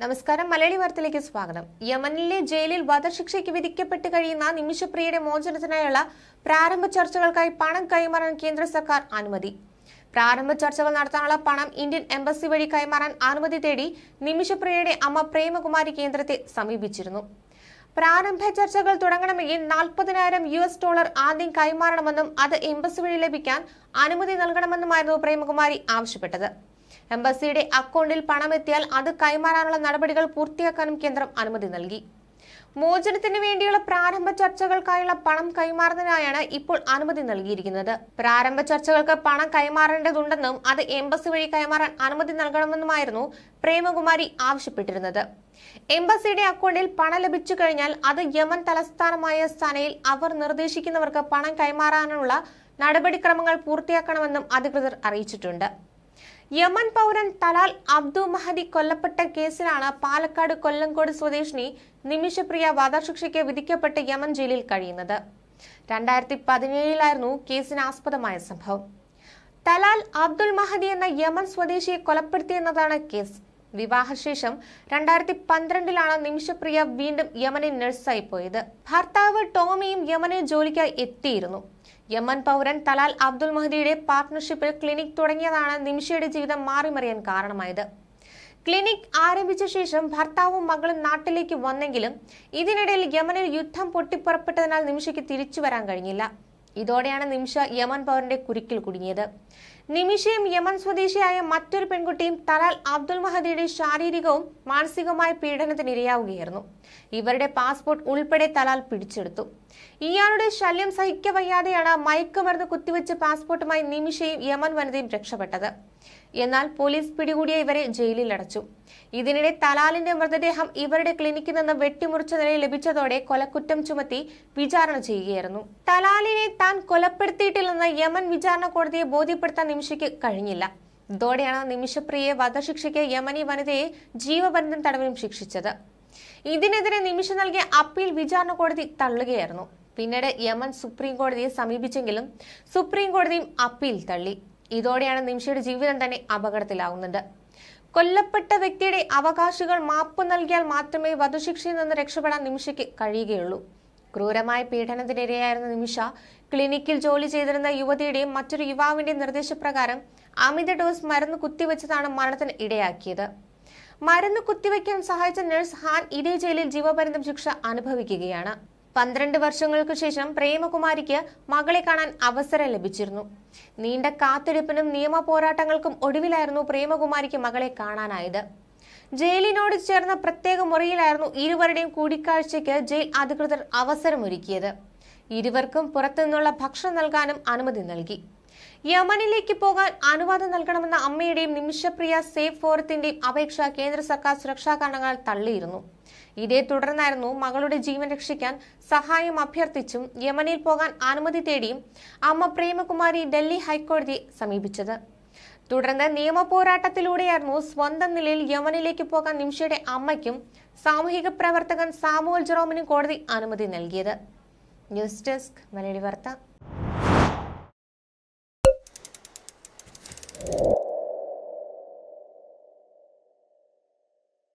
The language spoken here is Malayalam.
നമസ്കാരം മലയാളി വാർത്തയിലേക്ക് സ്വാഗതം യമനിലെ ജയിലിൽ വധശിക്ഷയ്ക്ക് വിധിക്കപ്പെട്ട് കഴിയുന്ന നിമിഷപ്രിയയുടെ മോചനത്തിനായുള്ള പ്രാരംഭ ചർച്ചകൾക്കായി പണം കൈമാറാൻ കേന്ദ്ര സർക്കാർ അനുമതി പ്രാരംഭ ചർച്ചകൾ നടത്താനുള്ള പണം ഇന്ത്യൻ എംബസി വഴി കൈമാറാൻ അനുമതി തേടി നിമിഷപ്രിയയുടെ അമ്മ പ്രേമകുമാരി കേന്ദ്രത്തെ സമീപിച്ചിരുന്നു പ്രാരംഭ ചർച്ചകൾ തുടങ്ങണമെങ്കിൽ നാൽപ്പതിനായിരം യു എസ് ഡോളർ ആദ്യം കൈമാറണമെന്നും അത് എംബസി വഴി ലഭിക്കാൻ അനുമതി നൽകണമെന്നുമായിരുന്നു പ്രേമകുമാരി ആവശ്യപ്പെട്ടത് എംബസിയുടെ അക്കൗണ്ടിൽ പണമെത്തിയാൽ അത് കൈമാറാനുള്ള നടപടികൾ പൂർത്തിയാക്കാനും കേന്ദ്രം അനുമതി നൽകി മോചനത്തിന് വേണ്ടിയുള്ള പ്രാരംഭ ചർച്ചകൾക്കായുള്ള പണം കൈമാറുന്നതിനായാണ് ഇപ്പോൾ അനുമതി നൽകിയിരിക്കുന്നത് പ്രാരംഭ ചർച്ചകൾക്ക് പണം കൈമാറേണ്ടതുണ്ടെന്നും അത് എംബസി വഴി കൈമാറാൻ അനുമതി നൽകണമെന്നുമായിരുന്നു പ്രേമകുമാരി ആവശ്യപ്പെട്ടിരുന്നത് എംബസിയുടെ അക്കൗണ്ടിൽ പണം ലഭിച്ചു കഴിഞ്ഞാൽ അത് യമൻ തലസ്ഥാനമായ സനയിൽ അവർ നിർദ്ദേശിക്കുന്നവർക്ക് പണം കൈമാറാനുള്ള നടപടിക്രമങ്ങൾ പൂർത്തിയാക്കണമെന്നും അധികൃതർ അറിയിച്ചിട്ടുണ്ട് യമൻ പൗരൻ തലാൽ അബ്ദു മഹദി കൊല്ലപ്പെട്ട കേസിലാണ് പാലക്കാട് കൊല്ലംകോട് സ്വദേശിനി നിമിഷപ്രിയ വധശിക്ഷയ്ക്ക് വിധിക്കപ്പെട്ട് യമൻ ജയിലിൽ കഴിയുന്നത് രണ്ടായിരത്തി പതിനേഴിലായിരുന്നു ആസ്പദമായ സംഭവം തലാൽ അബ്ദുൽ മഹദി എന്ന യമൻ സ്വദേശിയെ കൊലപ്പെടുത്തിയെന്നതാണ് കേസ് വിവാഹശേഷം രണ്ടായിരത്തി പന്ത്രണ്ടിലാണ് നിമിഷപ്രിയ വീണ്ടും യമനെ നഴ്സായി പോയത് ഭർത്താവ് ടോമിയും യമനെ ജോലിക്കായി എത്തിയിരുന്നു യമൻ പൗരൻ തലാൽ അബ്ദുൽ മഹദിയുടെ പാർട്ട്ണർഷിപ്പിൽ ക്ലിനിക് തുടങ്ങിയതാണ് നിമിഷയുടെ ജീവിതം മാറിമറിയാൻ കാരണമായത് ക്ലിനിക് ആരംഭിച്ച ശേഷം ഭർത്താവും മകളും നാട്ടിലേക്ക് വന്നെങ്കിലും ഇതിനിടയിൽ യമനിൽ യുദ്ധം പൊട്ടിപ്പുറപ്പെട്ടതിനാൽ നിമിഷയ്ക്ക് തിരിച്ചു വരാൻ കഴിഞ്ഞില്ല ഇതോടെയാണ് നിമിഷ യമൻ പൗരന്റെ കുരുക്കിൽ കുടുങ്ങിയത് നിമിഷയും യമൻ സ്വദേശിയായ മറ്റൊരു പെൺകുട്ടിയും തലാൽ അബ്ദുൽ മഹദിയുടെ ശാരീരികവും മാനസികവുമായ പീഡനത്തിന് ഇരയാവുകയായിരുന്നു ഇവരുടെ പാസ്പോർട്ട് ഉൾപ്പെടെ തലാൽ പിടിച്ചെടുത്തു ഇയാളുടെ ശല്യം സഹിക്കവയ്യാതെയാണ് മയക്കുമരുന്ന് കുത്തിവെച്ച് പാസ്പോർട്ടുമായി നിമിഷയും യമൻ വനിതയും രക്ഷപ്പെട്ടത് എന്നാൽ പോലീസ് പിടികൂടിയ ഇവരെ ജയിലിൽ അടച്ചു ഇതിനിടെ തലാലിന്റെ മൃതദേഹം ഇവരുടെ ക്ലിനിക്കിൽ നിന്ന് വെട്ടിമുറിച്ച നിലയിൽ ലഭിച്ചതോടെ കൊലക്കുറ്റം ചുമത്തി വിചാരണ ചെയ്യുകയായിരുന്നു തലാലിനെ താൻ കൊലപ്പെടുത്തിയിട്ടില്ലെന്ന് യമൻ വിചാരണ കോടതിയെ ബോധ്യപ്പെടുത്താൻ നിമിഷയ്ക്ക് കഴിഞ്ഞില്ല ഇതോടെയാണ് നിമിഷപ്രിയെ വധശിക്ഷയ്ക്ക് യമനി വനിതയെ ജീവപര്യന്തം തടവിനും ശിക്ഷിച്ചത് ഇതിനെതിരെ നിമിഷം നൽകിയ അപ്പീൽ വിചാരണ കോടതി തള്ളുകയായിരുന്നു പിന്നീട് യമൻ സുപ്രീം കോടതിയെ സമീപിച്ചെങ്കിലും സുപ്രീം കോടതിയും അപ്പീൽ തള്ളി ഇതോടെയാണ് നിമിഷയുടെ ജീവിതം തന്നെ അപകടത്തിലാവുന്നത് കൊല്ലപ്പെട്ട വ്യക്തിയുടെ അവകാശികൾ മാപ്പ് നൽകിയാൽ മാത്രമേ വധശിക്ഷയിൽ നിന്ന് രക്ഷപ്പെടാൻ നിമിഷയ്ക്ക് കഴിയുകയുള്ളൂ ക്രൂരമായ പീഡനത്തിനിരയായിരുന്ന നിമിഷ ക്ലിനിക്കിൽ ജോലി ചെയ്തിരുന്ന യുവതിയുടെയും മറ്റൊരു യുവാവിന്റെയും നിർദ്ദേശപ്രകാരം അമിത ഡോസ് മരുന്ന് കുത്തിവെച്ചതാണ് മരണത്തിന് ഇടയാക്കിയത് മരുന്ന് കുത്തിവയ്ക്കാൻ സഹായിച്ച നഴ്സ് ഹാൻ ഇതേ ജയിലിൽ ജീവപര്യന്തം ശിക്ഷ അനുഭവിക്കുകയാണ് പന്ത്രണ്ട് വർഷങ്ങൾക്ക് ശേഷം പ്രേമകുമാരിക്ക് മകളെ കാണാൻ അവസരം ലഭിച്ചിരുന്നു നീണ്ട കാത്തിരിപ്പിനും നിയമ പോരാട്ടങ്ങൾക്കും ഒടുവിലായിരുന്നു പ്രേമകുമാരിക്ക് മകളെ കാണാനായത് ജയിലിനോട് ചേർന്ന പ്രത്യേക മുറിയിലായിരുന്നു ഇരുവരുടെയും കൂടിക്കാഴ്ചയ്ക്ക് ജയിൽ അധികൃതർ അവസരമൊരുക്കിയത് ഇരുവർക്കും പുറത്തുനിന്നുള്ള ഭക്ഷണം നൽകാനും അനുമതി നൽകി യമനിലേക്ക് പോകാൻ അനുവാദം നൽകണമെന്ന അമ്മയുടെയും നിമിഷപ്രിയ സേഫ് ഫോറത്തിന്റെയും അപേക്ഷ കേന്ദ്ര സർക്കാർ സുരക്ഷാ കാരണങ്ങൾ തള്ളിയിരുന്നു ഇതേ തുടർന്നായിരുന്നു മകളുടെ ജീവൻ രക്ഷിക്കാൻ സഹായം അഭ്യർത്ഥിച്ചും യമനിൽ പോകാൻ അനുമതി തേടിയും അമ്മ പ്രേമകുമാരി ഡൽഹി ഹൈക്കോടതിയെ സമീപിച്ചത് തുടർന്ന് നിയമ പോരാട്ടത്തിലൂടെയായിരുന്നു സ്വന്തം നിലയിൽ യമനിലേക്ക് പോകാൻ നിമിഷയുടെ അമ്മയ്ക്കും സാമൂഹിക പ്രവർത്തകൻ സാമുവൽ ജെറോമിനും കോടതി അനുമതി നൽകിയത് ന്യൂസ് ഡെസ്ക് മലയാളി വാർത്ത